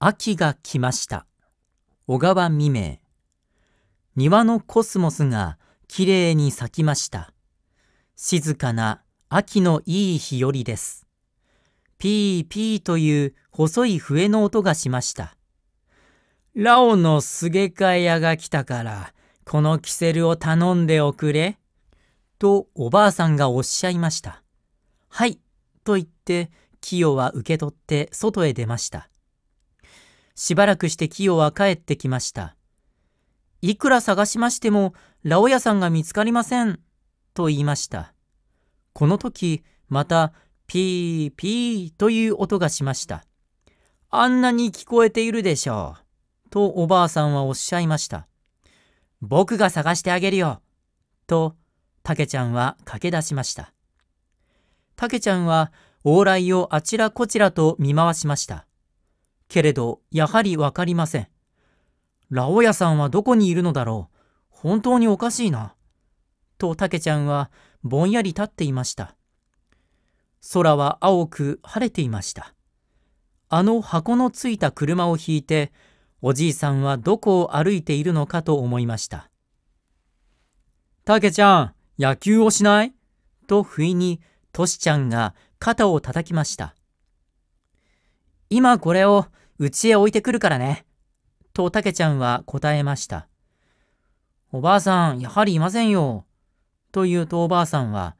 秋が来ました。小川未明。庭のコスモスがきれいに咲きました。静かな秋のいい日和です。ピーピーという細い笛の音がしました。ラオのすげ替え屋が来たから、このキセルを頼んでおくれ。とおばあさんがおっしゃいました。はい、と言って、キヨは受け取って外へ出ました。しばらくしてキヨは帰ってきました。いくら探しましても、ラオヤさんが見つかりません、と言いました。この時、また、ピーピーという音がしました。あんなに聞こえているでしょう、とおばあさんはおっしゃいました。僕が探してあげるよ、と、たけちゃんは駆け出しました。たけちゃんは、往来をあちらこちらと見回しました。けれど、やはりわかりません。ラオヤさんはどこにいるのだろう。本当におかしいな。とタケちゃんはぼんやり立っていました。空は青く晴れていました。あの箱のついた車を引いて、おじいさんはどこを歩いているのかと思いました。タケちゃん、野球をしないと不意に、トシちゃんが肩を叩きました。今これをうちへ置いてくるからね。とたけちゃんは答えました。おばあさん、やはりいませんよ。と言うとおばあさんは、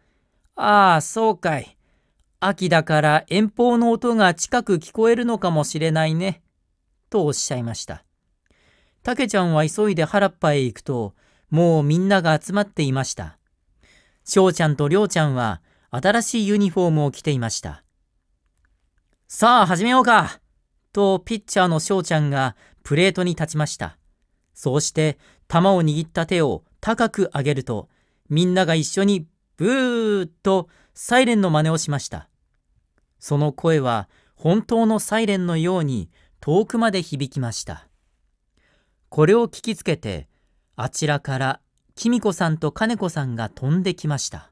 ああ、そうかい。秋だから遠方の音が近く聞こえるのかもしれないね。とおっしゃいました。たけちゃんは急いで原っぱへ行くと、もうみんなが集まっていました。しょうちゃんとりょうちゃんは新しいユニフォームを着ていました。さあ始めようか。とピッチャーの翔ちゃんがプレートに立ちました。そうして球を握った手を高く上げると、みんなが一緒にブーッとサイレンの真似をしました。その声は本当のサイレンのように遠くまで響きました。これを聞きつけて、あちらからきみこさんとかねこさんが飛んできました。